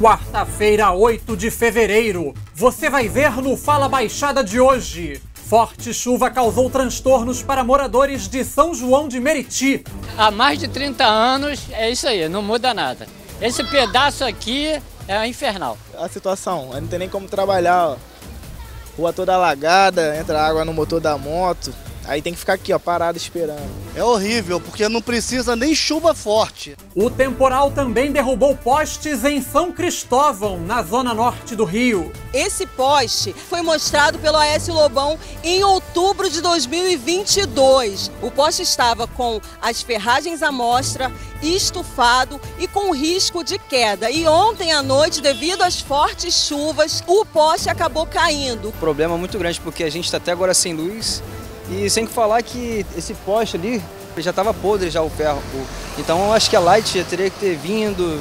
Quarta-feira, 8 de fevereiro. Você vai ver no Fala Baixada de hoje. Forte chuva causou transtornos para moradores de São João de Meriti. Há mais de 30 anos é isso aí, não muda nada. Esse pedaço aqui é infernal. A situação, não tem nem como trabalhar. Ó. Rua toda alagada, entra água no motor da moto. Aí tem que ficar aqui, ó, parado esperando. É horrível, porque não precisa nem chuva forte. O temporal também derrubou postes em São Cristóvão, na zona norte do Rio. Esse poste foi mostrado pelo Aécio Lobão em outubro de 2022. O poste estava com as ferragens à mostra, estufado e com risco de queda. E ontem à noite, devido às fortes chuvas, o poste acabou caindo. Problema muito grande, porque a gente está até agora sem luz e sem falar que esse poste ali já estava podre já o ferro. Então eu acho que a Light teria que ter vindo,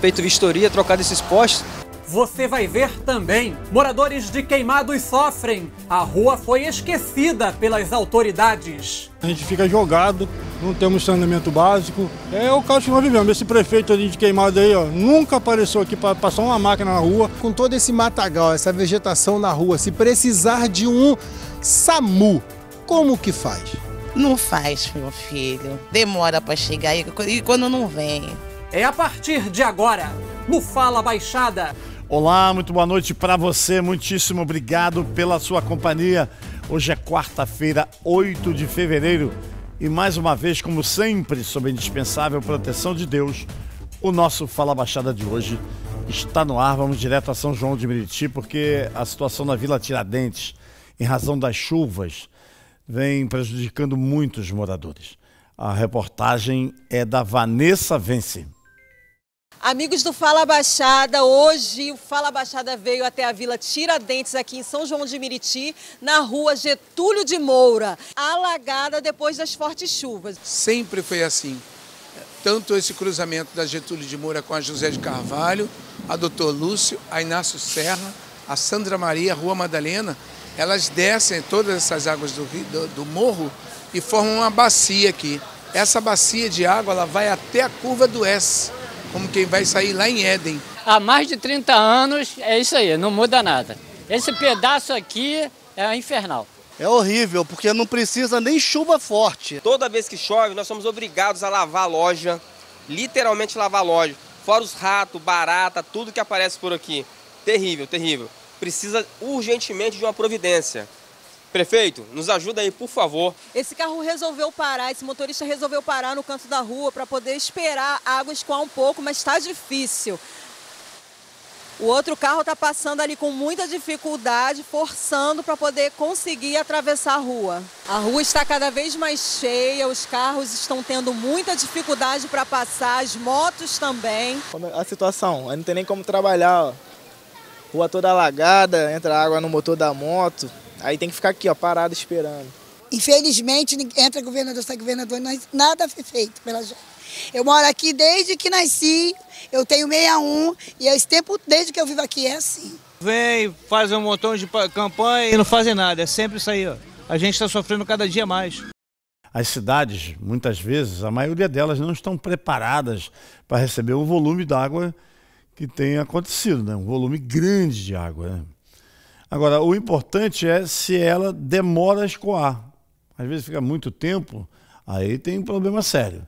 feito vistoria, trocado esses postes. Você vai ver também. Moradores de Queimados sofrem. A rua foi esquecida pelas autoridades. A gente fica jogado, não temos saneamento básico. É o caso que nós vivemos. Esse prefeito ali de Queimado aí, ó, nunca apareceu aqui para passar uma máquina na rua. Com todo esse matagal, essa vegetação na rua, se precisar de um SAMU como que faz? Não faz, meu filho. Demora para chegar e, quando não vem. É a partir de agora, no Fala Baixada. Olá, muito boa noite para você. Muitíssimo obrigado pela sua companhia. Hoje é quarta-feira, 8 de fevereiro. E mais uma vez, como sempre, sob a indispensável proteção de Deus, o nosso Fala Baixada de hoje está no ar. Vamos direto a São João de Meriti, porque a situação na Vila Tiradentes, em razão das chuvas, vem prejudicando muitos moradores. A reportagem é da Vanessa Vence. Amigos do Fala Baixada, hoje o Fala Baixada veio até a Vila Tiradentes, aqui em São João de Miriti, na rua Getúlio de Moura, alagada depois das fortes chuvas. Sempre foi assim. Tanto esse cruzamento da Getúlio de Moura com a José de Carvalho, a Doutor Lúcio, a Inácio Serra, a Sandra Maria, a Rua Madalena, elas descem todas essas águas do, rio, do, do morro e formam uma bacia aqui. Essa bacia de água ela vai até a curva do S, como quem vai sair lá em Éden. Há mais de 30 anos é isso aí, não muda nada. Esse pedaço aqui é infernal. É horrível, porque não precisa nem chuva forte. Toda vez que chove, nós somos obrigados a lavar a loja, literalmente lavar a loja. Fora os ratos, barata, tudo que aparece por aqui. Terrível, terrível precisa urgentemente de uma providência. Prefeito, nos ajuda aí, por favor. Esse carro resolveu parar, esse motorista resolveu parar no canto da rua para poder esperar a água escoar um pouco, mas está difícil. O outro carro está passando ali com muita dificuldade, forçando para poder conseguir atravessar a rua. A rua está cada vez mais cheia, os carros estão tendo muita dificuldade para passar, as motos também. É a situação, não tem nem como trabalhar. Ó rua toda alagada, entra água no motor da moto, aí tem que ficar aqui, ó, parado esperando. Infelizmente, entra governador, sai governador, nada foi feito pela gente. Eu moro aqui desde que nasci, eu tenho 61 e esse tempo, desde que eu vivo aqui, é assim. Vem, faz um montão de campanha e não fazem nada, é sempre isso aí, ó. A gente está sofrendo cada dia mais. As cidades, muitas vezes, a maioria delas não estão preparadas para receber o volume d'água que tem acontecido, né? um volume grande de água. Né? Agora, o importante é se ela demora a escoar. Às vezes fica muito tempo, aí tem um problema sério.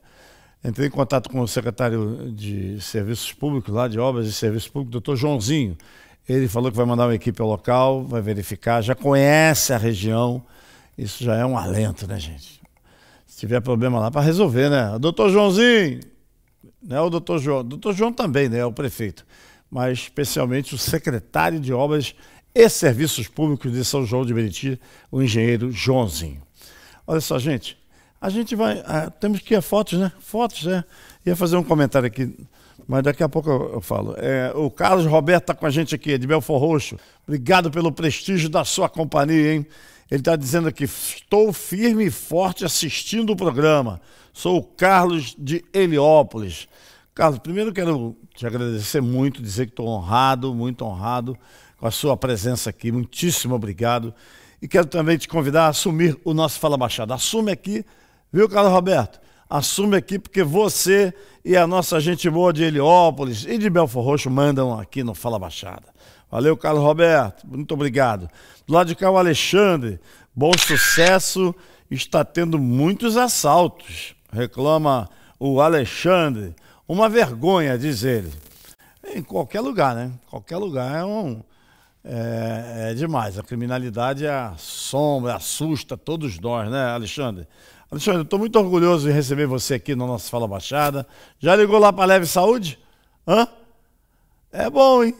Entrei em contato com o secretário de Serviços Públicos, lá de Obras e Serviços Públicos, doutor Joãozinho. Ele falou que vai mandar uma equipe ao local, vai verificar, já conhece a região. Isso já é um alento, né, gente? Se tiver problema lá, para resolver, né? Doutor Joãozinho, né, o doutor João, doutor João também, né, é o prefeito, mas especialmente o secretário de Obras e Serviços Públicos de São João de Meriti, o engenheiro Joãozinho. Olha só, gente, a gente vai, ah, temos que ir a fotos, né? Fotos, né? Ia fazer um comentário aqui, mas daqui a pouco eu, eu falo. É, o Carlos Roberto está com a gente aqui, de Belfor Roxo. Obrigado pelo prestígio da sua companhia, hein? Ele está dizendo aqui, estou firme e forte assistindo o programa. Sou o Carlos de Heliópolis. Carlos, primeiro quero te agradecer muito, dizer que estou honrado, muito honrado com a sua presença aqui. Muitíssimo obrigado. E quero também te convidar a assumir o nosso Fala Baixada. Assume aqui, viu, Carlos Roberto? Assume aqui, porque você e a nossa gente boa de Heliópolis e de Belfor Roxo mandam aqui no Fala Baixada. Valeu, Carlos Roberto. Muito obrigado. Do lado de cá, o Alexandre. Bom sucesso. Está tendo muitos assaltos reclama o Alexandre. Uma vergonha, diz ele. Em qualquer lugar, né? Qualquer lugar é um. É, é demais. A criminalidade é assombra, assusta todos nós, né, Alexandre? Alexandre, estou muito orgulhoso de receber você aqui na nossa Fala Baixada. Já ligou lá para a Leve Saúde? Hã? É bom, hein?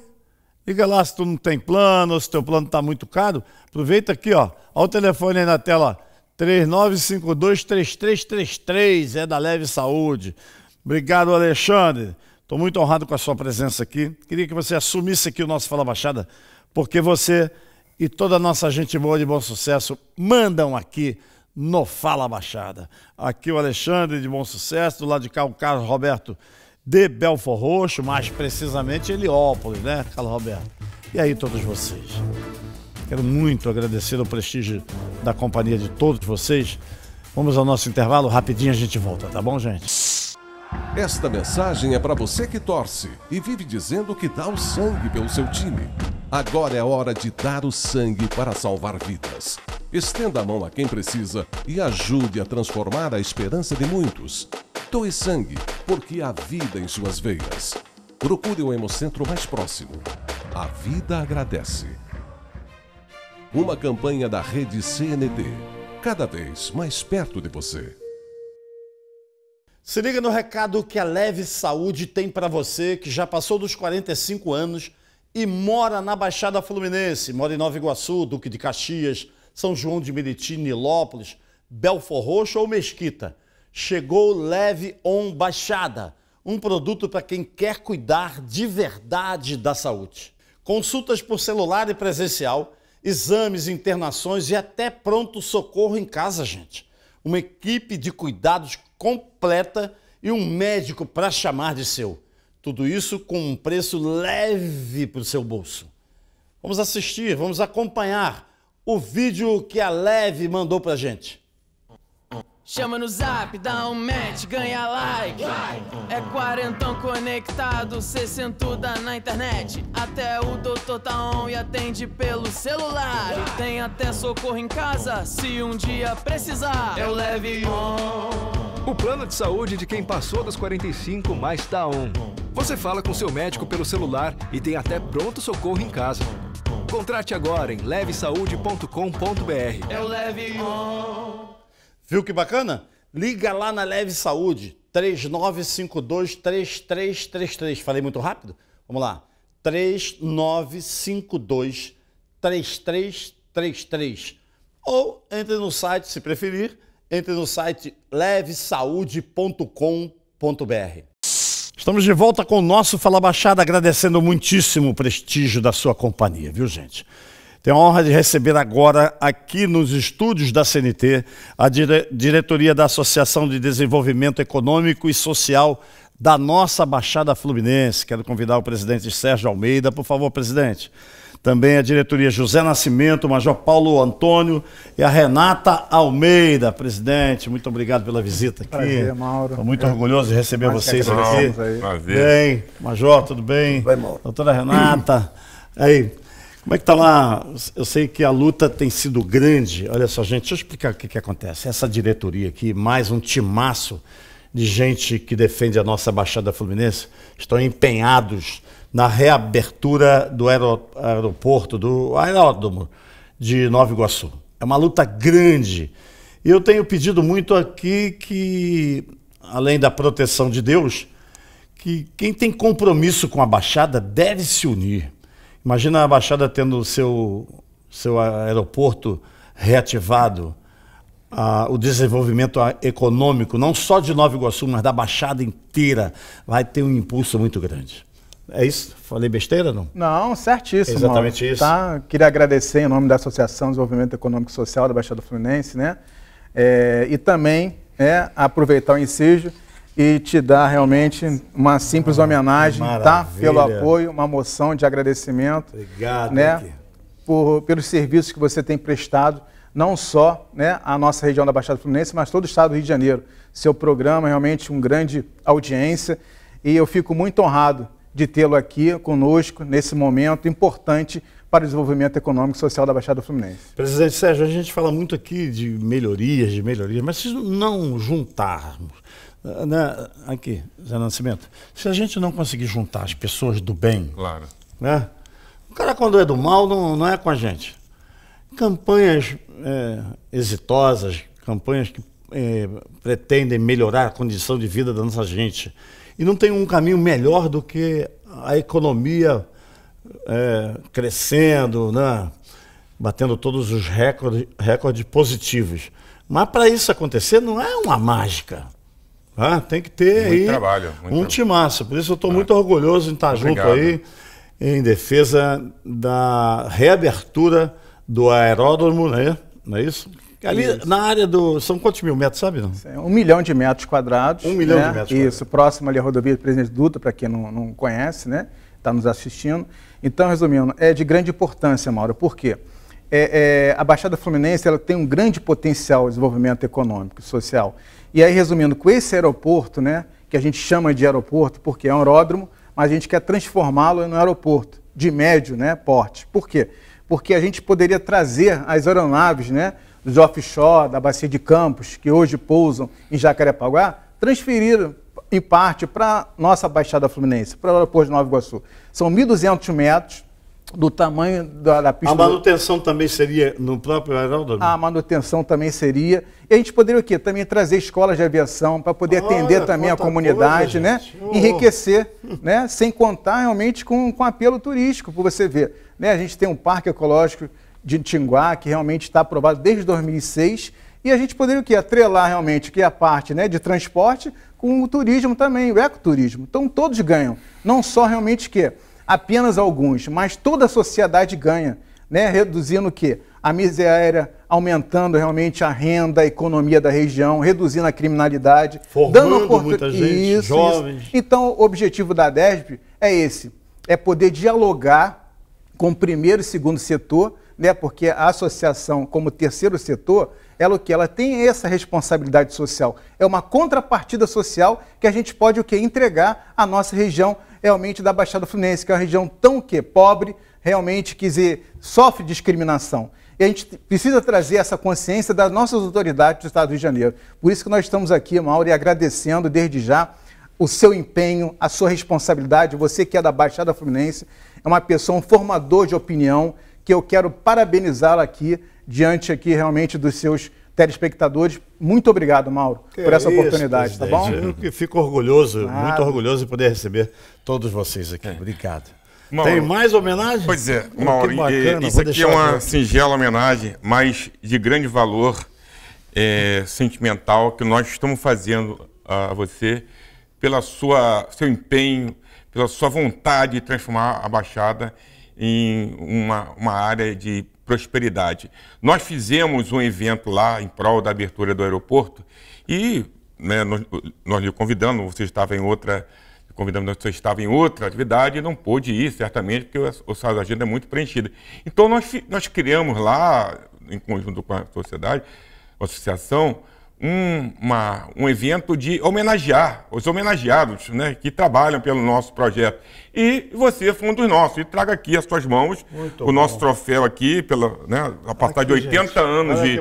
Liga lá se tu não tem plano, ou se teu plano está muito caro. Aproveita aqui, ó. Olha o telefone aí na tela. 3952-3333 é da Leve Saúde. Obrigado, Alexandre. Estou muito honrado com a sua presença aqui. Queria que você assumisse aqui o nosso Fala Baixada, porque você e toda a nossa gente boa de bom sucesso mandam aqui no Fala Baixada. Aqui o Alexandre de Bom Sucesso, do lado de cá o Carlos Roberto de Belfor Roxo, mais precisamente Heliópolis, né, Carlos Roberto? E aí, todos vocês. Quero muito agradecer o prestígio da companhia de todos vocês. Vamos ao nosso intervalo, rapidinho a gente volta, tá bom, gente? Esta mensagem é para você que torce e vive dizendo que dá o sangue pelo seu time. Agora é hora de dar o sangue para salvar vidas. Estenda a mão a quem precisa e ajude a transformar a esperança de muitos. Doe sangue, porque há vida em suas veias. Procure o Hemocentro mais próximo. A vida agradece. Uma campanha da rede CNT. Cada vez mais perto de você. Se liga no recado que a Leve Saúde tem para você que já passou dos 45 anos e mora na Baixada Fluminense, mora em Nova Iguaçu, Duque de Caxias, São João de Meriti, Nilópolis, Belfor Roxo ou Mesquita. Chegou Leve On Baixada, um produto para quem quer cuidar de verdade da saúde. Consultas por celular e presencial exames, internações e até pronto-socorro em casa, gente. Uma equipe de cuidados completa e um médico para chamar de seu. Tudo isso com um preço leve para o seu bolso. Vamos assistir, vamos acompanhar o vídeo que a Leve mandou para a gente. Chama no zap, dá um match, ganha like. É quarentão conectado, sessentuda na internet. Até o doutor tá on e atende pelo celular. E tem até socorro em casa, se um dia precisar. Eu é leve on. O plano de saúde de quem passou dos 45 mais tá on. Você fala com seu médico pelo celular e tem até pronto socorro em casa. Contrate agora em levesaude.com.br. Eu é leve on. Viu que bacana? Liga lá na Leve Saúde, 3952-3333. Falei muito rápido? Vamos lá. 3952-3333. Ou entre no site, se preferir, entre no site levesaude.com.br. Estamos de volta com o nosso Fala Baixada, agradecendo muitíssimo o prestígio da sua companhia, viu gente? Tenho a honra de receber agora, aqui nos estúdios da CNT, a dire diretoria da Associação de Desenvolvimento Econômico e Social da nossa Baixada Fluminense. Quero convidar o presidente Sérgio Almeida, por favor, presidente. Também a diretoria José Nascimento, Major Paulo Antônio e a Renata Almeida, presidente. Muito obrigado pela visita aqui. Prazer, Mauro. Estou muito é. orgulhoso de receber vocês aqui. Prazer. Bem, Major, tudo bem? Tudo bem, Mauro. Doutora Renata. Aí, como é que está lá? Eu sei que a luta tem sido grande. Olha só, gente, deixa eu explicar o que, que acontece. Essa diretoria aqui, mais um timaço de gente que defende a nossa Baixada Fluminense, estão empenhados na reabertura do aeroporto, do aeródromo de Nova Iguaçu. É uma luta grande. E eu tenho pedido muito aqui que, além da proteção de Deus, que quem tem compromisso com a Baixada deve se unir. Imagina a Baixada tendo seu, seu aeroporto reativado, ah, o desenvolvimento econômico, não só de Nova Iguaçu, mas da Baixada inteira, vai ter um impulso muito grande. É isso? Falei besteira, não? Não, certíssimo. É exatamente isso. Tá? Queria agradecer em nome da Associação de Desenvolvimento Econômico e Social da Baixada Fluminense, né? É, e também é, aproveitar o ensejo e te dar realmente uma simples homenagem, tá? Pelo apoio, uma moção de agradecimento. Obrigado, né? Por, pelos serviços que você tem prestado, não só né, à nossa região da Baixada Fluminense, mas todo o estado do Rio de Janeiro. Seu programa é realmente uma grande audiência e eu fico muito honrado de tê-lo aqui conosco nesse momento importante para o desenvolvimento econômico e social da Baixada Fluminense. Presidente Sérgio, a gente fala muito aqui de melhorias, de melhorias, mas se não juntarmos né, aqui, Zé Nascimento, se a gente não conseguir juntar as pessoas do bem, claro. né, o cara quando é do mal não, não é com a gente. Campanhas é, exitosas, campanhas que é, pretendem melhorar a condição de vida da nossa gente. E não tem um caminho melhor do que a economia é, crescendo, né, batendo todos os recordes, recordes positivos. Mas para isso acontecer não é uma mágica. Ah, tem que ter muito aí trabalho, muito um timaço. Por isso eu estou ah. muito orgulhoso em estar Obrigado. junto aí em defesa da reabertura do aeródromo, né? Não é isso? Ali isso. na área do. São quantos mil metros, sabe? Não? É um milhão de metros quadrados. Um milhão né? de metros quadrados. Isso, próximo ali à rodovia Presidente Dutra, para quem não, não conhece, né? Está nos assistindo. Então, resumindo, é de grande importância, Mauro. Por quê? Porque é, é, a Baixada Fluminense ela tem um grande potencial de desenvolvimento econômico e social. E aí, resumindo, com esse aeroporto, né, que a gente chama de aeroporto porque é um aeródromo, mas a gente quer transformá-lo em um aeroporto de médio né, porte. Por quê? Porque a gente poderia trazer as aeronaves né, dos offshore, da Bacia de Campos, que hoje pousam em Jacarepaguá, transferir em parte para nossa Baixada Fluminense, para o aeroporto de Nova Iguaçu. São 1.200 metros do tamanho da, da pista. A manutenção do... também seria no próprio aeródromo? A manutenção também seria. E a gente poderia o quê? Também trazer escolas de aviação para poder Olha, atender também a comunidade, coisa, né? Oh. Enriquecer, né? Sem contar realmente com, com apelo turístico, por você ver. Né? A gente tem um parque ecológico de Tinguá, que realmente está aprovado desde 2006, e a gente poderia o quê? Atrelar realmente que a parte né, de transporte com o turismo também, o ecoturismo. Então todos ganham, não só realmente que apenas alguns, mas toda a sociedade ganha, né? reduzindo o quê? A miséria, aumentando realmente a renda, a economia da região, reduzindo a criminalidade, Formando dando oportunidade. Isso, jovens. Isso. Então, o objetivo da DESB é esse: é poder dialogar com o primeiro e segundo setor, né? Porque a associação, como terceiro setor, ela o que? Ela tem essa responsabilidade social. É uma contrapartida social que a gente pode o que entregar à nossa região realmente da Baixada Fluminense, que é uma região tão que pobre, realmente que sofre discriminação. E a gente precisa trazer essa consciência das nossas autoridades do Estado do Rio de Janeiro. Por isso que nós estamos aqui, Mauro, e agradecendo desde já o seu empenho, a sua responsabilidade. Você que é da Baixada Fluminense, é uma pessoa, um formador de opinião, que eu quero parabenizá la aqui, diante aqui realmente dos seus telespectadores. Muito obrigado, Mauro, que por essa isso, oportunidade, tá bom? Eu fico orgulhoso, Nada. muito orgulhoso de poder receber todos vocês aqui. É. Obrigado. Mauro, Tem mais homenagens Pois é, Mauro, bacana, isso aqui é uma aqui. singela homenagem, mas de grande valor é, sentimental que nós estamos fazendo a você pela sua seu empenho, pela sua vontade de transformar a Baixada em uma, uma área de prosperidade. Nós fizemos um evento lá em prol da abertura do aeroporto e né, nós, nós lhe convidando, você estava em outra convidando você estava em outra atividade e não pôde ir, certamente, porque o, a agenda é muito preenchida. Então, nós, nós criamos lá, em conjunto com a sociedade, a associação, um, uma, um evento de homenagear os homenageados né, que trabalham pelo nosso projeto. E você é foi um dos nossos. E traga aqui as suas mãos Muito o bom. nosso troféu aqui, pela, né, a partir de 80 gente. anos de,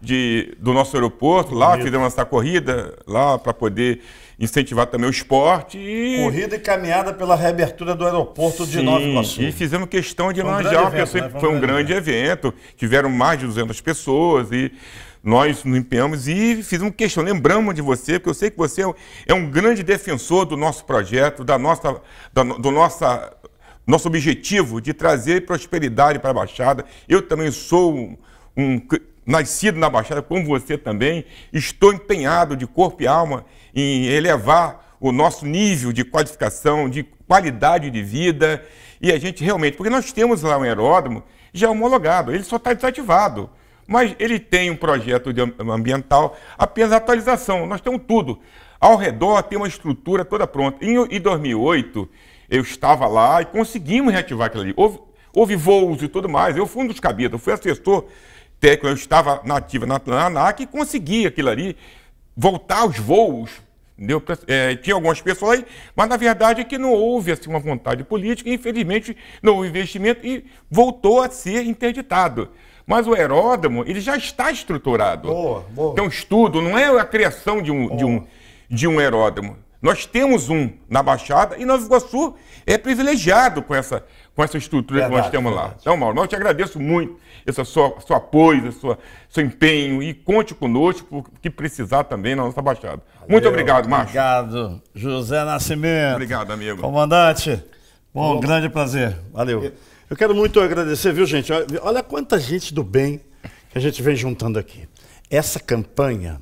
de, do nosso aeroporto. Muito lá bonito. fizemos essa corrida lá para poder incentivar também o esporte. E... Corrida e caminhada pela reabertura do aeroporto Sim, de Nova Iguaçu. E fizemos questão de homenagear, um porque né? foi um grande evento. Tiveram mais de 200 pessoas e nós nos empenhamos e fizemos questão, lembramos de você, porque eu sei que você é um é grande defensor do nosso projeto, da nossa, da, do nossa, nosso objetivo de trazer prosperidade para a Baixada. Eu também sou um, um nascido na Baixada, como você também, estou empenhado de corpo e alma em elevar o nosso nível de qualificação, de qualidade de vida, e a gente realmente, porque nós temos lá um aeródromo já homologado, ele só está desativado. Mas ele tem um projeto ambiental, apenas atualização. Nós temos tudo. Ao redor tem uma estrutura toda pronta. Em, 2008, eu estava lá e conseguimos reativar aquilo ali. Houve, houve voos e tudo mais. Eu fui um dos cabidos, eu fui assessor técnico, eu estava nativa na, na ANAC e consegui aquilo ali, voltar aos voos Pra, é, tinha algumas pessoas aí, mas na verdade é que não houve assim, uma vontade política, e, infelizmente não houve investimento e voltou a ser interditado. Mas o Heródromo, ele já está estruturado. Boa, boa. Então, estudo não é a criação de um, de um, de um Heródromo. Nós temos um na Baixada e Nova Iguaçu é privilegiado com essa, com essa estrutura verdade, que nós temos verdade. lá. Então, Mauro, eu te agradeço muito esse seu, seu apoio, seu, seu empenho e conte conosco o que precisar também na nossa Baixada. Valeu, muito obrigado, Márcio. Obrigado, José Nascimento. Obrigado, amigo. Comandante, bom, bom grande prazer. Valeu. Eu... Eu quero muito agradecer, viu, gente? Olha quanta gente do bem que a gente vem juntando aqui. Essa campanha,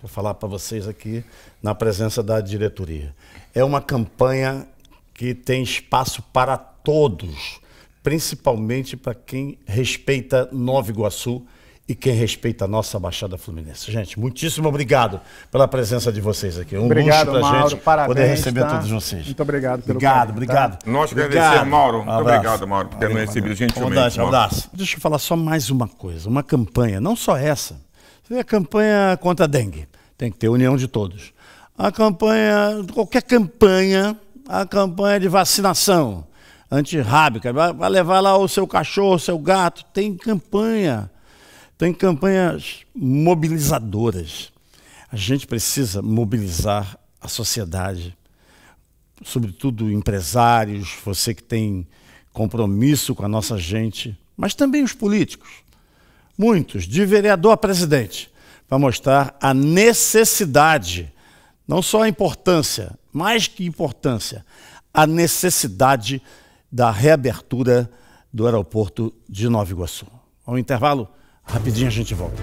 vou falar para vocês aqui, na presença da diretoria, é uma campanha que tem espaço para todos, principalmente para quem respeita Nova Iguaçu e quem respeita a nossa Baixada Fluminense. Gente, muitíssimo obrigado pela presença de vocês aqui. Um obrigado, luxo pra Mauro, gente parabéns, poder tá? receber tá? todos vocês. Muito obrigado pelo Obrigado, tá? obrigado. Tá? Nós agradecemos, Mauro. Muito abraço. obrigado, Mauro, por ter nos recebido gentilmente. Audaz, abraço. Deixa eu falar só mais uma coisa, uma campanha, não só essa. Você vê a campanha contra a dengue, tem que ter união de todos. A campanha, qualquer campanha, a campanha de vacinação antirrábica, vai levar lá o seu cachorro, o seu gato, tem campanha tem então, campanhas mobilizadoras. A gente precisa mobilizar a sociedade, sobretudo empresários, você que tem compromisso com a nossa gente, mas também os políticos. Muitos, de vereador a presidente, para mostrar a necessidade, não só a importância, mais que importância, a necessidade da reabertura do aeroporto de Nova Iguaçu. Ao intervalo, Rapidinho a gente volta.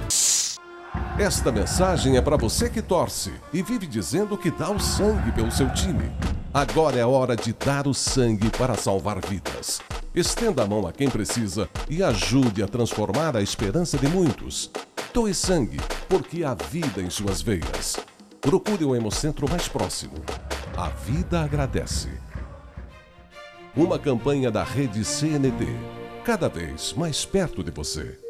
Esta mensagem é para você que torce e vive dizendo que dá o sangue pelo seu time. Agora é hora de dar o sangue para salvar vidas. Estenda a mão a quem precisa e ajude a transformar a esperança de muitos. Doe sangue, porque há vida em suas veias. Procure o Hemocentro mais próximo. A vida agradece. Uma campanha da rede CNT, cada vez mais perto de você.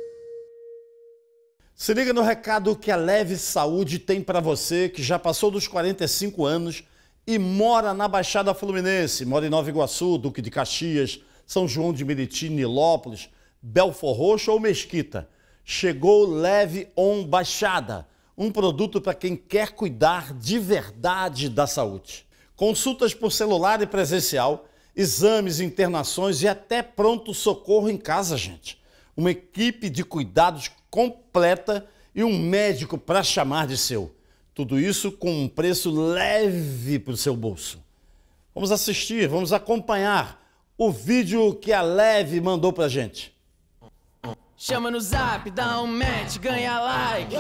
Se liga no recado que a Leve Saúde tem para você que já passou dos 45 anos e mora na Baixada Fluminense, mora em Nova Iguaçu, Duque de Caxias, São João de Meriti, Nilópolis, Belfor Roxo ou Mesquita. Chegou Leve On Baixada, um produto para quem quer cuidar de verdade da saúde. Consultas por celular e presencial, exames, internações e até pronto socorro em casa, gente. Uma equipe de cuidados completa e um médico para chamar de seu. Tudo isso com um preço leve para o seu bolso. Vamos assistir, vamos acompanhar o vídeo que a Leve mandou para gente. Chama no zap, dá um match, ganha like.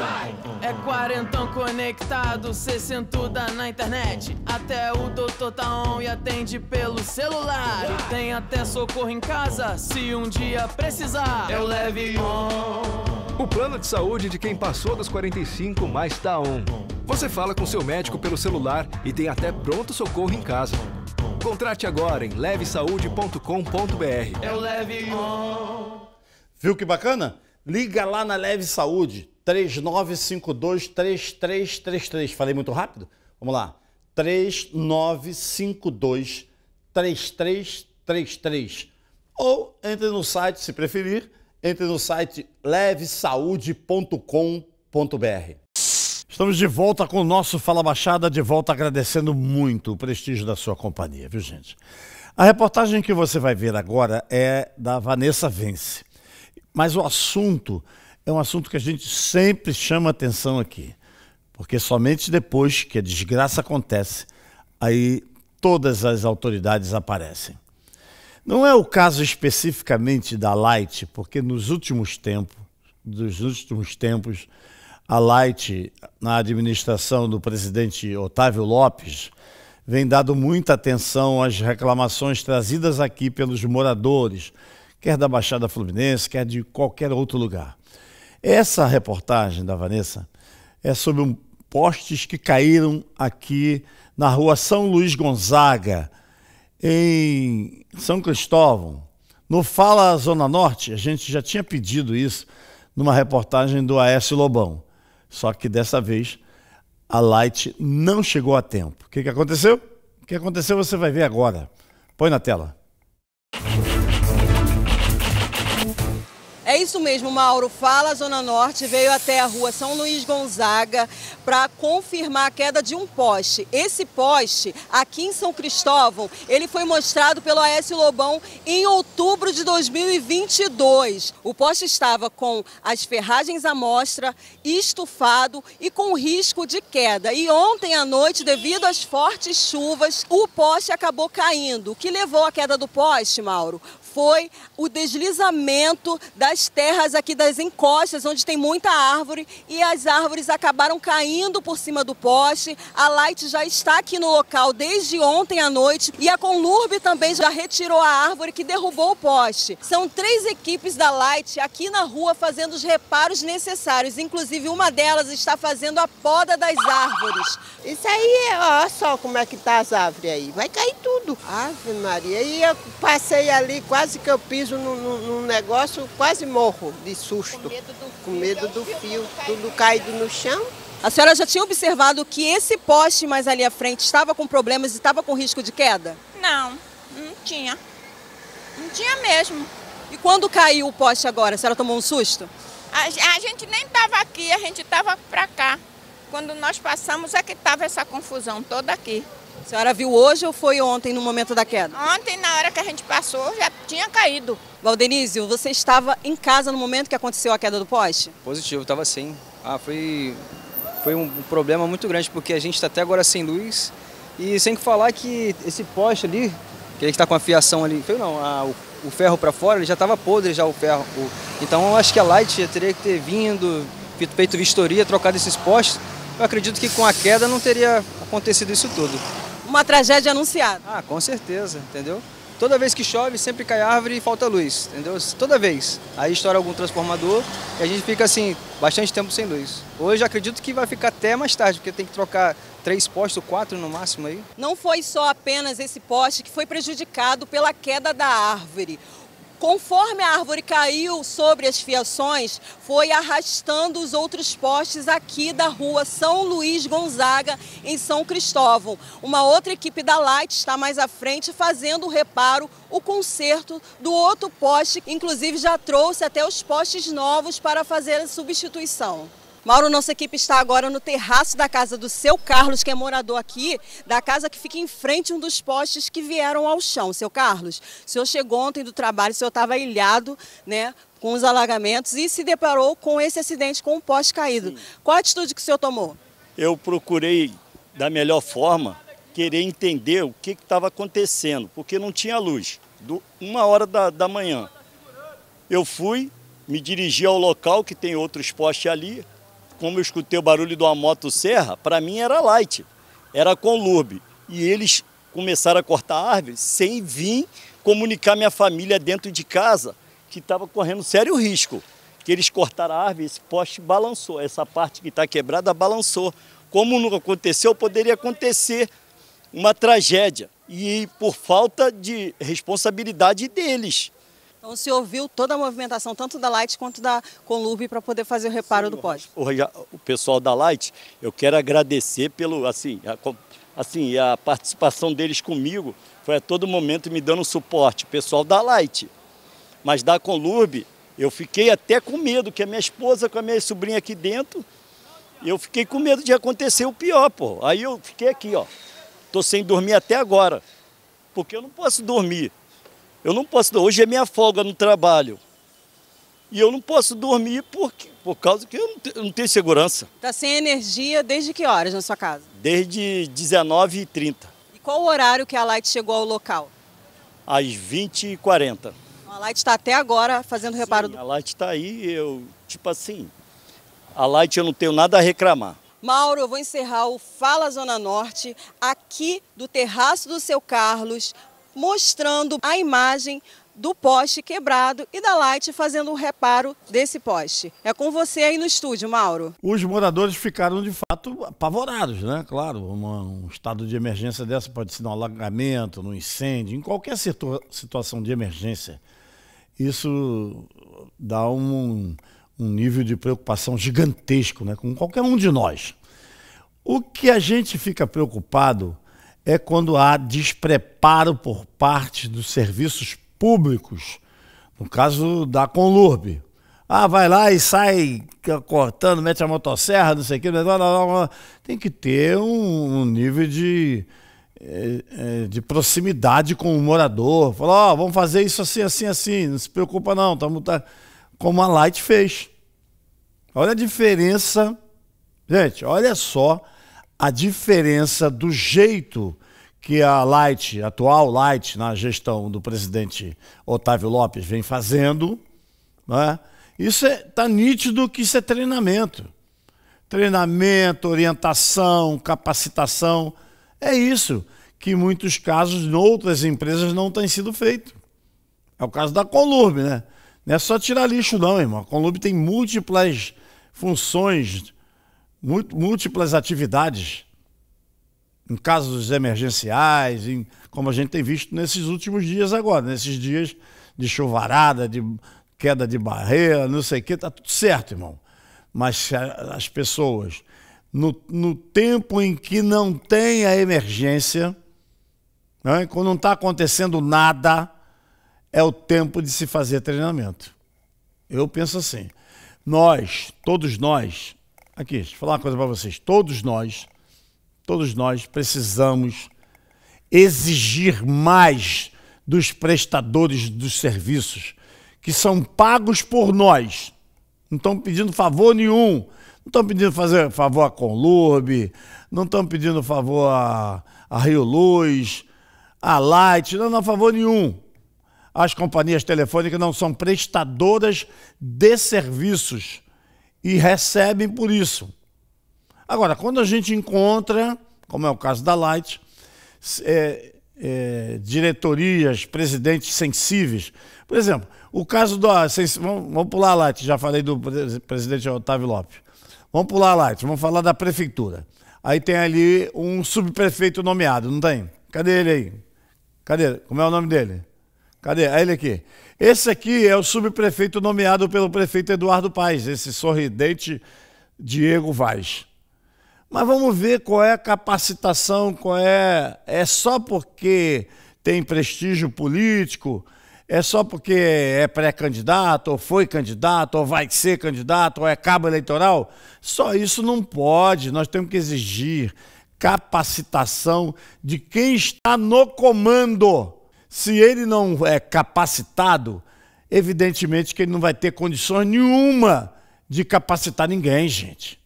É quarentão conectado, sessentuda na internet. Até o doutor tá on e atende pelo celular. tem até socorro em casa, se um dia precisar. Eu é leve on. O plano de saúde de quem passou dos 45 mais tá on. Você fala com seu médico pelo celular e tem até pronto socorro em casa. Contrate agora em levesaude.com.br. É o Leve On. Viu que bacana? Liga lá na Leve Saúde, 3952-3333. Falei muito rápido? Vamos lá, 3952-3333. Ou entre no site, se preferir, entre no site levesaude.com.br. Estamos de volta com o nosso Fala Baixada, de volta agradecendo muito o prestígio da sua companhia, viu gente? A reportagem que você vai ver agora é da Vanessa Vence. Mas o assunto é um assunto que a gente sempre chama atenção aqui. Porque somente depois que a desgraça acontece, aí todas as autoridades aparecem. Não é o caso especificamente da Light, porque nos últimos tempos, dos últimos tempos, a Light, na administração do presidente Otávio Lopes, vem dando muita atenção às reclamações trazidas aqui pelos moradores, quer da Baixada Fluminense, quer de qualquer outro lugar. Essa reportagem da Vanessa é sobre um, postes que caíram aqui na rua São Luís Gonzaga, em São Cristóvão, no Fala Zona Norte, a gente já tinha pedido isso numa reportagem do Aécio Lobão. Só que dessa vez a Light não chegou a tempo. O que, que aconteceu? O que aconteceu você vai ver agora. Põe na tela. isso mesmo, Mauro. Fala Zona Norte veio até a rua São Luís Gonzaga para confirmar a queda de um poste. Esse poste, aqui em São Cristóvão, ele foi mostrado pelo Aécio Lobão em outubro de 2022. O poste estava com as ferragens à mostra, estufado e com risco de queda. E ontem à noite, devido às fortes chuvas, o poste acabou caindo. O que levou à queda do poste, Mauro, foi o deslizamento das terras aqui das encostas, onde tem muita árvore, e as árvores acabaram caindo por cima do poste. A Light já está aqui no local desde ontem à noite e a Conlurbe também já retirou a árvore que derrubou o poste. São três equipes da Light aqui na rua fazendo os reparos necessários, inclusive uma delas está fazendo a poda das árvores. Isso aí, olha só como é que tá as árvores aí, vai cair tudo. Ave Maria, e eu passei ali quase Quase que eu piso num, negócio, quase morro de susto. Com medo do fio, Com medo do então, fio tudo caído no chão. A senhora já tinha observado que esse poste mais ali à frente estava com problemas e estava com risco de queda? Não, não tinha. Não tinha mesmo. E quando caiu o poste agora, a senhora tomou um susto? A, a gente nem estava aqui, a gente estava para cá. Quando nós passamos é que estava essa confusão toda aqui. A senhora viu hoje ou foi ontem no momento da queda? Ontem, na hora que a gente passou, já tinha caído. Valdenísio, você estava em casa no momento que aconteceu a queda do poste? Positivo, estava sim. Ah, foi, foi um problema muito grande, porque a gente está até agora sem luz. E sem falar que esse poste ali, que ele está com a fiação ali, foi não, a, o, o, ferro para fora, ele já estava podre já o ferro. O, então eu acho que a Light teria que ter vindo, feito vistoria, trocado esses postes, eu acredito que com a queda não teria acontecido isso tudo. Uma tragédia anunciada. Ah, com certeza, entendeu? Toda vez que chove, sempre cai árvore e falta luz, entendeu? Toda vez. Aí estoura algum transformador e a gente fica assim, bastante tempo sem luz. Hoje acredito que vai ficar até mais tarde, porque tem que trocar três postes, quatro no máximo aí. Não foi só apenas esse poste que foi prejudicado pela queda da árvore. Conforme a árvore caiu sobre as fiações, foi arrastando os outros postes aqui da rua São Luís Gonzaga, em São Cristóvão. Uma outra equipe da Light está mais à frente fazendo o reparo, o conserto do outro poste, inclusive já trouxe até os postes novos para fazer a substituição. Mauro, nossa equipe está agora no terraço da casa do seu Carlos, que é morador aqui, da casa que fica em frente a um dos postes que vieram ao chão. Seu Carlos, o senhor chegou ontem do trabalho, o senhor estava ilhado, né? Com os alagamentos e se deparou com esse acidente, com o um poste caído. Sim. Qual a atitude que o senhor tomou? Eu procurei, da melhor forma, querer entender o que estava acontecendo, porque não tinha luz. Do, uma hora da, da manhã. Eu fui, me dirigi ao local, que tem outros postes ali, como eu escutei o barulho de uma motosserra, para mim era light, era com lube E eles começaram a cortar árvores sem vir comunicar minha família dentro de casa, que estava correndo sério risco. Que eles cortaram a árvore, esse poste balançou, essa parte que está quebrada balançou. Como nunca aconteceu, poderia acontecer uma tragédia. E por falta de responsabilidade deles. Então se ouviu toda a movimentação, tanto da Light quanto da Conlube, para poder fazer o reparo Sim, do pódio. O, pessoal da Light, eu quero agradecer pelo, assim, a, assim, a participação deles comigo foi a todo momento me dando suporte, pessoal da Light. Mas da Conlube, eu fiquei até com medo, que a minha esposa com a minha sobrinha aqui dentro, eu fiquei com medo de acontecer o pior, pô. Aí eu fiquei aqui, ó. Tô sem dormir até agora. Porque eu não posso dormir. Eu não posso, hoje é minha folga no trabalho. E eu não posso dormir porque, por causa que eu não, eu não tenho segurança. Está sem energia desde que horas na sua casa? Desde 19h30. E qual o horário que a Light chegou ao local? Às 20h40. A Light está até agora fazendo reparo Sim, do. A Light está aí, eu, tipo assim, a Light eu não tenho nada a reclamar. Mauro, eu vou encerrar o Fala Zona Norte aqui do terraço do seu Carlos, mostrando a imagem do poste quebrado e da Light fazendo o reparo desse poste. É com você aí no estúdio, Mauro. Os moradores ficaram de fato apavorados, né? Claro, uma, um estado de emergência dessa pode ser no alagamento, um incêndio, em qualquer situa situação de emergência. Isso dá um, um nível de preocupação gigantesco, né? Com qualquer um de nós. O que a gente fica preocupado é quando há despreparo por parte dos serviços públicos, no caso da Conlurb. Ah, vai lá e sai cortando, mete a motosserra, não sei o quê. Blá, blá, blá. Tem que ter um, um nível de, eh, eh, de proximidade com o morador. Falar, ó, oh, vamos fazer isso assim, assim, assim. Não se preocupa não, tamo, tá... como a Light fez. Olha a diferença. Gente, olha só a diferença do jeito que a Light, atual Light, na gestão do presidente Otávio Lopes, vem fazendo. Né? Isso está é, tá nítido que isso é treinamento. Treinamento, orientação, capacitação. É isso que em muitos casos, em outras empresas, não tem sido feito. É o caso da Colurb, né? Não é só tirar lixo, não, irmão. A Colurb tem múltiplas funções múltiplas atividades em casos emergenciais, em, como a gente tem visto nesses últimos dias agora, nesses dias de chuvarada, de queda de barreira, não sei o que, tá tudo certo, irmão. Mas as pessoas, no, no tempo em que não tem a emergência, né, quando não está acontecendo nada, é o tempo de se fazer treinamento. Eu penso assim. Nós, todos nós, Aqui, deixa eu falar uma coisa para vocês. Todos nós, todos nós precisamos exigir mais dos prestadores dos serviços que são pagos por nós. Não estão pedindo favor nenhum. Não estão pedindo fazer favor a Conlurb, não estão pedindo favor a, a Rio Luz, a Light, não, não favor nenhum. As companhias telefônicas não são prestadoras de serviços e recebem por isso. Agora, quando a gente encontra, como é o caso da Light, é, é, diretorias, presidentes sensíveis. Por exemplo, o caso do. Ah, vamos, vamos pular a Light, já falei do presidente Otávio Lopes. Vamos pular a Light, vamos falar da prefeitura. Aí tem ali um subprefeito nomeado, não tem? Cadê ele aí? Cadê? Como é o nome dele? Cadê? Ah, ele aqui. Esse aqui é o subprefeito nomeado pelo prefeito Eduardo Paes, esse sorridente Diego Vaz. Mas vamos ver qual é a capacitação, qual é. É só porque tem prestígio político, é só porque é pré-candidato, ou foi candidato, ou vai ser candidato, ou é cabo eleitoral. Só isso não pode. Nós temos que exigir capacitação de quem está no comando se ele não é capacitado, evidentemente que ele não vai ter condições nenhuma de capacitar ninguém, gente.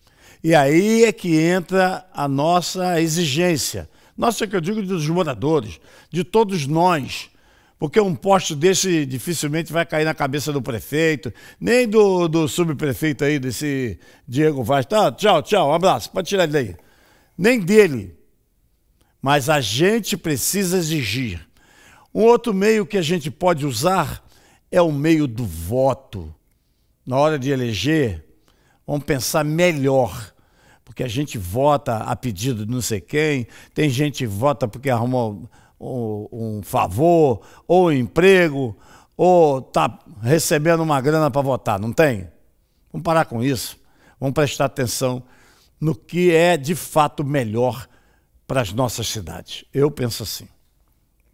E aí é que entra a nossa exigência. Nossa, é que eu digo dos moradores, de todos nós. Porque um posto desse dificilmente vai cair na cabeça do prefeito, nem do, do subprefeito aí, desse Diego Vaz. Tá, tchau, tchau, um abraço, pode tirar ele daí. Nem dele. Mas a gente precisa exigir um outro meio que a gente pode usar é o meio do voto. Na hora de eleger, vamos pensar melhor, porque a gente vota a pedido de não sei quem, tem gente que vota porque arrumou um, favor, ou um emprego, ou está recebendo uma grana para votar, não tem? Vamos parar com isso. Vamos prestar atenção no que é de fato melhor para as nossas cidades. Eu penso assim.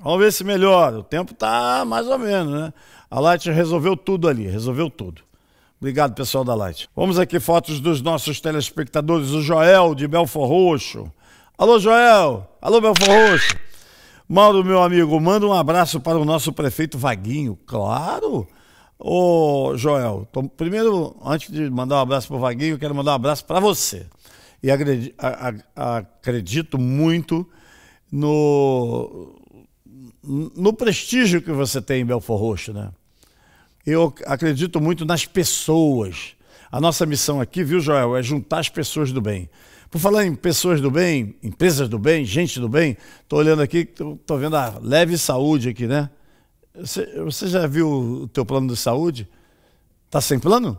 Vamos ver se melhora. O tempo tá mais ou menos, né? A Light resolveu tudo ali, resolveu tudo. Obrigado, pessoal da Light. Vamos aqui fotos dos nossos telespectadores. O Joel de Belfor Roxo. Alô, Joel. Alô, Belfor Roxo. Mauro, meu amigo, manda um abraço para o nosso prefeito Vaguinho. Claro. Ô, Joel, tô, primeiro, antes de mandar um abraço para o Vaguinho, quero mandar um abraço para você. E acredito, acredito muito no no prestígio que você tem em Belfor Roxo, né? Eu acredito muito nas pessoas. A nossa missão aqui, viu, Joel, é juntar as pessoas do bem. Por falar em pessoas do bem, empresas do bem, gente do bem, estou olhando aqui, estou vendo a leve saúde aqui, né? Você, você já viu o teu plano de saúde? Tá sem plano?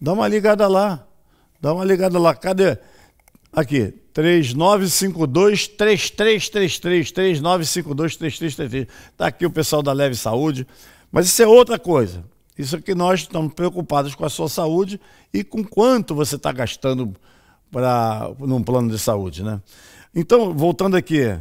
Dá uma ligada lá. Dá uma ligada lá. Cadê? Aqui, 3952-3333, 3952-3333. Está aqui o pessoal da Leve Saúde. Mas isso é outra coisa. Isso é que nós estamos preocupados com a sua saúde e com quanto você está gastando para num plano de saúde, né? Então, voltando aqui,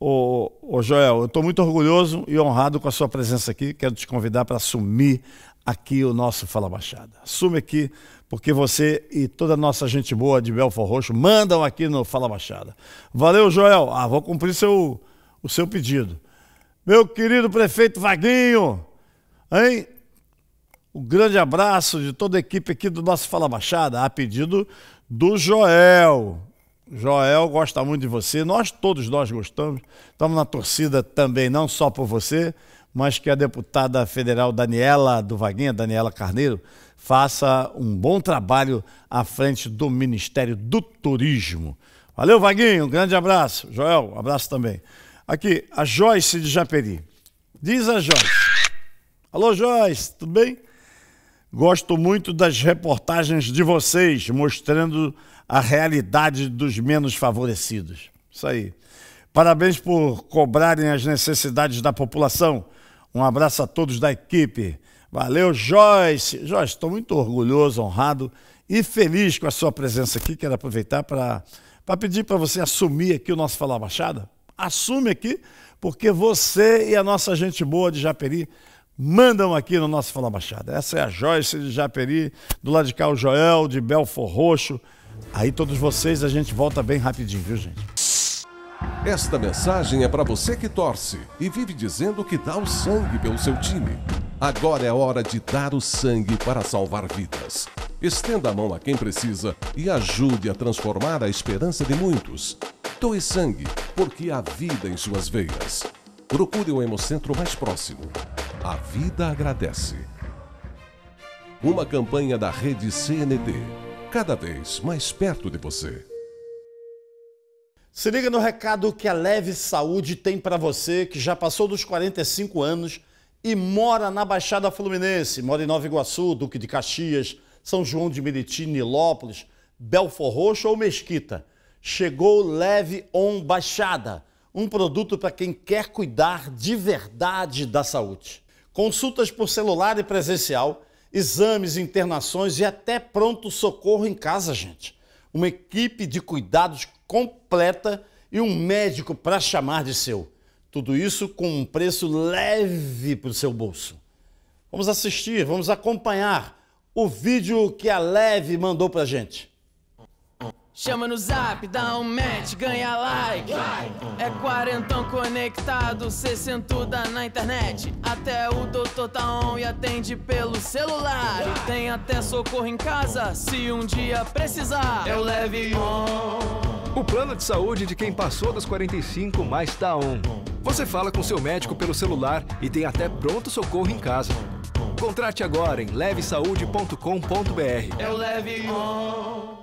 o, Joel, eu estou muito orgulhoso e honrado com a sua presença aqui. Quero te convidar para assumir aqui o nosso Fala Baixada. Assume aqui, porque você e toda a nossa gente boa de Belfor Roxo mandam aqui no Fala Baixada. Valeu, Joel. Ah, vou cumprir seu, o seu pedido. Meu querido prefeito Vaguinho, hein? Um grande abraço de toda a equipe aqui do nosso Fala Baixada, a pedido do Joel. Joel gosta muito de você, nós todos nós gostamos, estamos na torcida também, não só por você, mas que a deputada federal Daniela do Vaguinha, Daniela Carneiro, faça um bom trabalho à frente do Ministério do Turismo. Valeu, Vaguinho, um grande abraço. Joel, um abraço também. Aqui, a Joyce de Japeri. Diz a Joyce. Alô, Joyce, tudo bem? Gosto muito das reportagens de vocês mostrando a realidade dos menos favorecidos. Isso aí. Parabéns por cobrarem as necessidades da população um abraço a todos da equipe. Valeu, Joyce. Joyce, estou muito orgulhoso, honrado e feliz com a sua presença aqui. Quero aproveitar para pedir para você assumir aqui o nosso Falar Baixada. Assume aqui, porque você e a nossa gente boa de Japeri mandam aqui no nosso Falar Baixada. Essa é a Joyce de Japeri, do lado de cá o Joel, de Belfor Roxo. Aí todos vocês, a gente volta bem rapidinho, viu gente? Esta mensagem é para você que torce e vive dizendo que dá o sangue pelo seu time. Agora é hora de dar o sangue para salvar vidas. Estenda a mão a quem precisa e ajude a transformar a esperança de muitos. Doe sangue, porque há vida em suas veias. Procure o Hemocentro mais próximo. A vida agradece. Uma campanha da rede CND. Cada vez mais perto de você. Se liga no recado que a Leve Saúde tem para você que já passou dos 45 anos e mora na Baixada Fluminense, mora em Nova Iguaçu, Duque de Caxias, São João de Meriti, Nilópolis, Belfor Roxo ou Mesquita. Chegou Leve On Baixada, um produto para quem quer cuidar de verdade da saúde. Consultas por celular e presencial, exames, internações e até pronto socorro em casa, gente uma equipe de cuidados completa e um médico para chamar de seu. Tudo isso com um preço leve para o seu bolso. Vamos assistir, vamos acompanhar o vídeo que a Leve mandou para a gente. Chama no zap, dá um match, ganha like. É quarentão conectado, sessentuda na internet. Até o doutor tá on e atende pelo celular. Tem até socorro em casa, se um dia precisar. Eu é leve on. O plano de saúde de quem passou dos 45 mais tá on. Você fala com seu médico pelo celular e tem até pronto socorro em casa. Contrate agora em levesaude.com.br. Eu é leve on.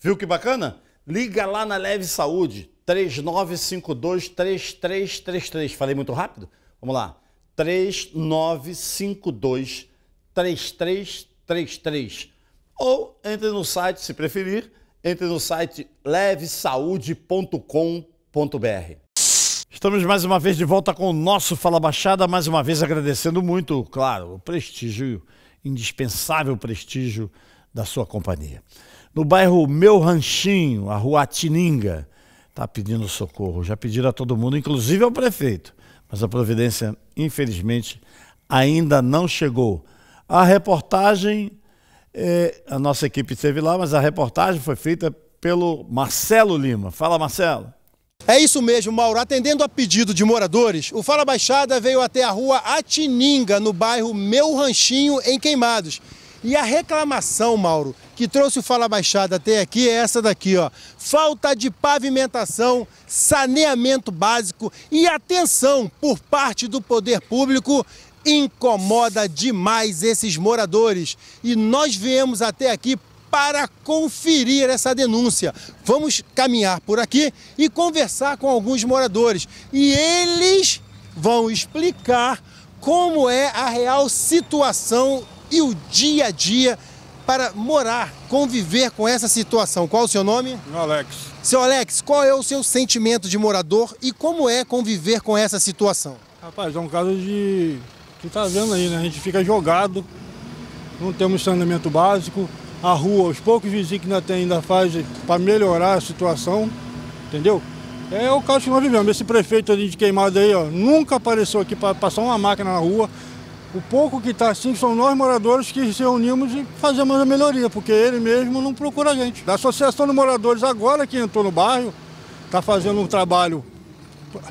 Viu que bacana? Liga lá na Leve Saúde, 3952-3333. Falei muito rápido? Vamos lá. 3952-3333. Ou entre no site, se preferir, entre no site levesaude.com.br. Estamos mais uma vez de volta com o nosso Fala Baixada, mais uma vez agradecendo muito, claro, o prestígio, indispensável prestígio da sua companhia. No bairro Meu Ranchinho, a rua Atininga, está pedindo socorro. Já pediram a todo mundo, inclusive ao prefeito. Mas a providência, infelizmente, ainda não chegou. A reportagem, eh, a nossa equipe esteve lá, mas a reportagem foi feita pelo Marcelo Lima. Fala, Marcelo. É isso mesmo, Mauro. Atendendo a pedido de moradores, o Fala Baixada veio até a rua Atininga, no bairro Meu Ranchinho, em Queimados. E a reclamação, Mauro, que trouxe o Fala Baixada até aqui é essa daqui, ó. Falta de pavimentação, saneamento básico e atenção por parte do poder público incomoda demais esses moradores. E nós viemos até aqui para conferir essa denúncia. Vamos caminhar por aqui e conversar com alguns moradores. E eles vão explicar como é a real situação e o dia a dia para morar, conviver com essa situação. Qual o seu nome? Alex. Seu Alex, qual é o seu sentimento de morador e como é conviver com essa situação? Rapaz, é um caso de. que tá vendo aí, né? A gente fica jogado, não temos saneamento básico, a rua, os poucos vizinhos que ainda tem, ainda faz para melhorar a situação, entendeu? É o caso que nós vivemos. Esse prefeito ali de queimado aí, ó, nunca apareceu aqui para passar uma máquina na rua, o pouco que está assim são nós moradores que nos reunimos e fazemos a melhoria, porque ele mesmo não procura a gente. A Associação de Moradores, agora que entrou no bairro, está fazendo um trabalho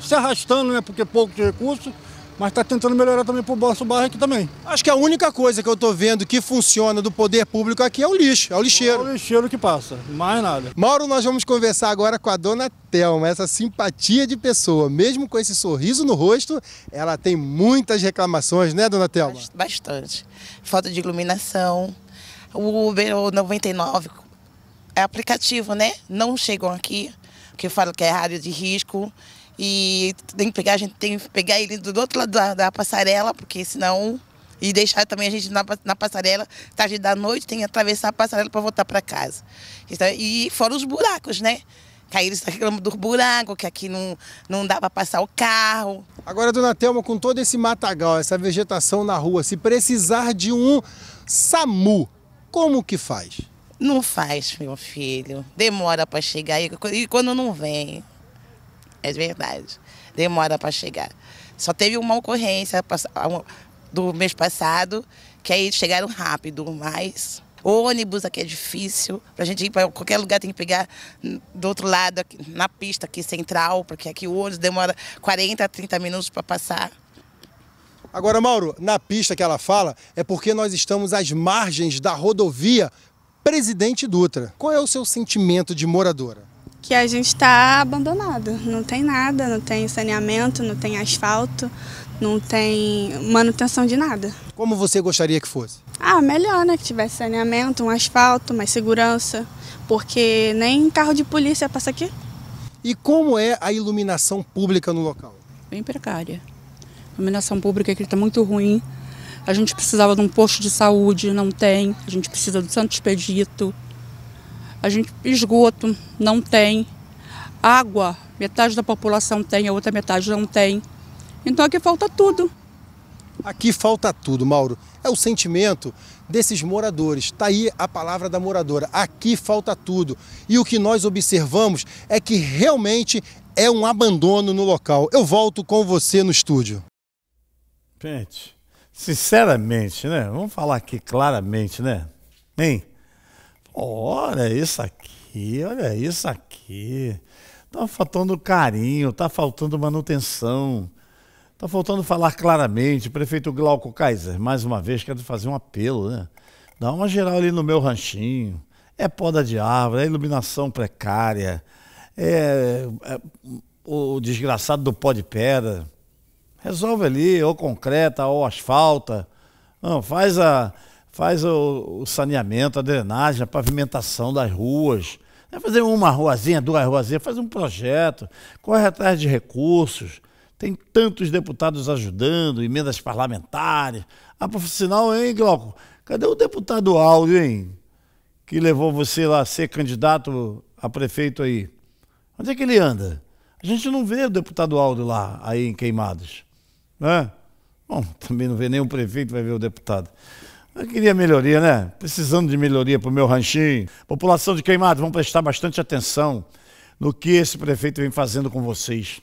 se arrastando, né, porque pouco de recursos mas está tentando melhorar também para o nosso bairro aqui também. Acho que a única coisa que eu estou vendo que funciona do poder público aqui é o lixo, é o lixeiro. É o lixeiro que passa, mais nada. Mauro, nós vamos conversar agora com a dona Thelma, essa simpatia de pessoa. Mesmo com esse sorriso no rosto, ela tem muitas reclamações, né, dona Thelma? Bastante. Falta de iluminação, o Uber 99 é aplicativo, né? Não chegam aqui, porque falam que é área de risco. E tem que pegar, a gente tem que pegar ele do outro lado da, da passarela, porque senão. E deixar também a gente na, na passarela, tarde da noite, tem que atravessar a passarela para voltar para casa. Então, e fora os buracos, né? Caíram reclamam do buraco, que aqui não, não dá para passar o carro. Agora, dona Thelma, com todo esse matagal, essa vegetação na rua, se precisar de um SAMU, como que faz? Não faz, meu filho. Demora para chegar e quando não vem. É verdade. Demora para chegar. Só teve uma ocorrência do mês passado, que aí chegaram rápido, mas ônibus aqui é difícil. Para gente ir para qualquer lugar tem que pegar do outro lado, aqui, na pista aqui central, porque aqui o ônibus demora 40, 30 minutos para passar. Agora, Mauro, na pista que ela fala, é porque nós estamos às margens da rodovia Presidente Dutra. Qual é o seu sentimento de moradora? que a gente está abandonado. Não tem nada, não tem saneamento, não tem asfalto, não tem manutenção de nada. Como você gostaria que fosse? Ah, melhor, né? Que tivesse saneamento, um asfalto, mais segurança, porque nem carro de polícia passa aqui. E como é a iluminação pública no local? Bem precária. A iluminação pública aqui está muito ruim. A gente precisava de um posto de saúde, não tem. A gente precisa do Santo Expedito. A gente esgoto não tem, água metade da população tem, a outra metade não tem. Então aqui falta tudo. Aqui falta tudo, Mauro. É o sentimento desses moradores. Está aí a palavra da moradora. Aqui falta tudo. E o que nós observamos é que realmente é um abandono no local. Eu volto com você no estúdio. Gente, sinceramente, né? Vamos falar aqui claramente, né? Hein? Olha isso aqui, olha isso aqui. Tá faltando carinho, tá faltando manutenção. Tá faltando falar claramente. Prefeito Glauco Kaiser, mais uma vez, quero fazer um apelo, né? Dá uma geral ali no meu ranchinho. É poda de árvore, é iluminação precária, é, é o desgraçado do pó de pedra. Resolve ali, ou concreta, ou asfalta. Não, faz a faz o, o saneamento, a drenagem, a pavimentação das ruas. é fazer uma ruazinha, duas ruazinhas, faz um projeto, corre atrás de recursos. Tem tantos deputados ajudando, emendas parlamentares. Ah, profissional, hein, Glauco? Cadê o deputado Áureo, hein? Que levou você lá a ser candidato a prefeito aí? Onde é que ele anda? A gente não vê o deputado Áureo lá, aí em Queimados. Né? Bom, também não vê nem o prefeito, vai ver o deputado. Eu queria melhoria, né? Precisando de melhoria para o meu ranchinho. População de Queimado, vão prestar bastante atenção no que esse prefeito vem fazendo com vocês.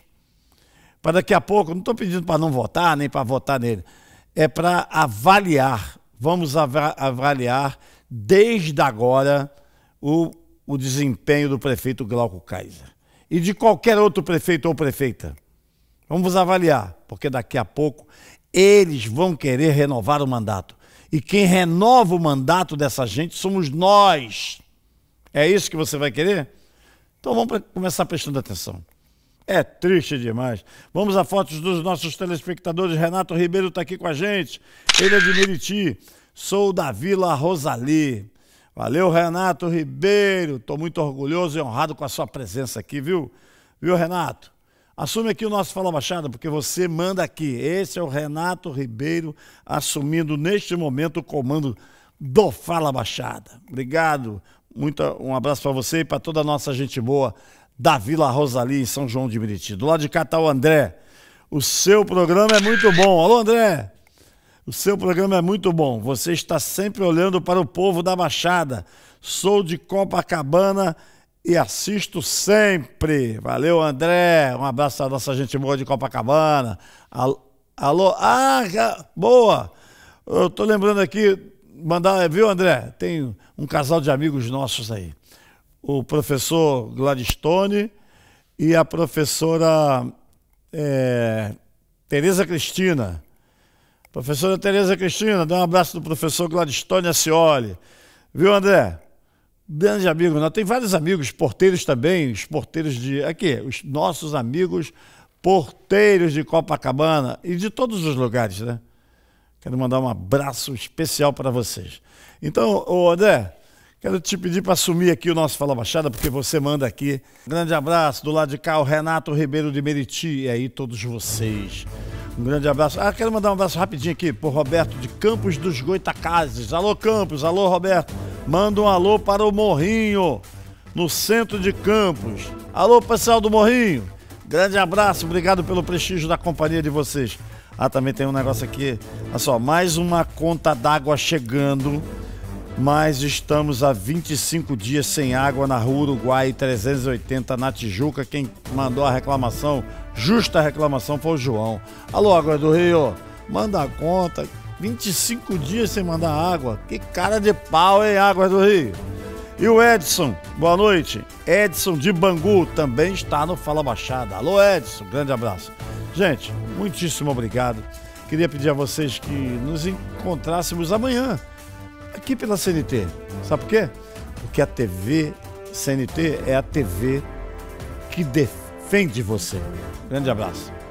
Para daqui a pouco, não estou pedindo para não votar, nem para votar nele. É para avaliar. Vamos avaliar desde agora o, o desempenho do prefeito Glauco Kaiser. E de qualquer outro prefeito ou prefeita. Vamos avaliar, porque daqui a pouco eles vão querer renovar o mandato. E quem renova o mandato dessa gente somos nós. É isso que você vai querer? Então vamos começar prestando atenção. É triste demais. Vamos a fotos dos nossos telespectadores. Renato Ribeiro está aqui com a gente. Ele é de Meriti. Sou da Vila Rosali. Valeu, Renato Ribeiro. Estou muito orgulhoso e honrado com a sua presença aqui, viu? Viu, Renato? Assume aqui o nosso Fala Baixada, porque você manda aqui. Esse é o Renato Ribeiro assumindo neste momento o comando do Fala Baixada. Obrigado, muito, um abraço para você e para toda a nossa gente boa da Vila Rosalie, em São João de Meriti. Do lado de cá está o André. O seu programa é muito bom. Alô, André! O seu programa é muito bom. Você está sempre olhando para o povo da Baixada. Sou de Copacabana e assisto sempre. Valeu, André. Um abraço à nossa gente boa de Copacabana. Alô, ah, boa. Eu tô lembrando aqui, mandar, viu, André? Tem um casal de amigos nossos aí. O professor Gladstone e a professora é, Tereza Cristina. Professora Tereza Cristina, dá um abraço do professor Gladstone Ascioli. Viu, André? Grande amigo, nós tem vários amigos, porteiros também, os porteiros de. Aqui, os nossos amigos porteiros de Copacabana e de todos os lugares, né? Quero mandar um abraço especial para vocês. Então, ô André, quero te pedir para assumir aqui o nosso Fala Baixada, porque você manda aqui. Grande abraço do lado de cá, o Renato Ribeiro de Meriti, e aí todos vocês. Um grande abraço. Ah, quero mandar um abraço rapidinho aqui pro Roberto de Campos dos Goitacazes. Alô, Campos. Alô, Roberto. Manda um alô para o Morrinho, no centro de Campos. Alô, pessoal do Morrinho. Grande abraço. Obrigado pelo prestígio da companhia de vocês. Ah, também tem um negócio aqui. Olha só, mais uma conta d'água chegando. Mas estamos há 25 dias sem água na Rua Uruguai 380 na Tijuca. Quem mandou a reclamação Justa reclamação foi o João. Alô, Água do Rio, manda a conta. 25 dias sem mandar água. Que cara de pau, hein, Água do Rio? E o Edson, boa noite. Edson de Bangu também está no Fala Baixada. Alô, Edson, grande abraço. Gente, muitíssimo obrigado. Queria pedir a vocês que nos encontrássemos amanhã, aqui pela CNT. Sabe por quê? Porque a TV CNT é a TV que defende ofende você. Grande abraço.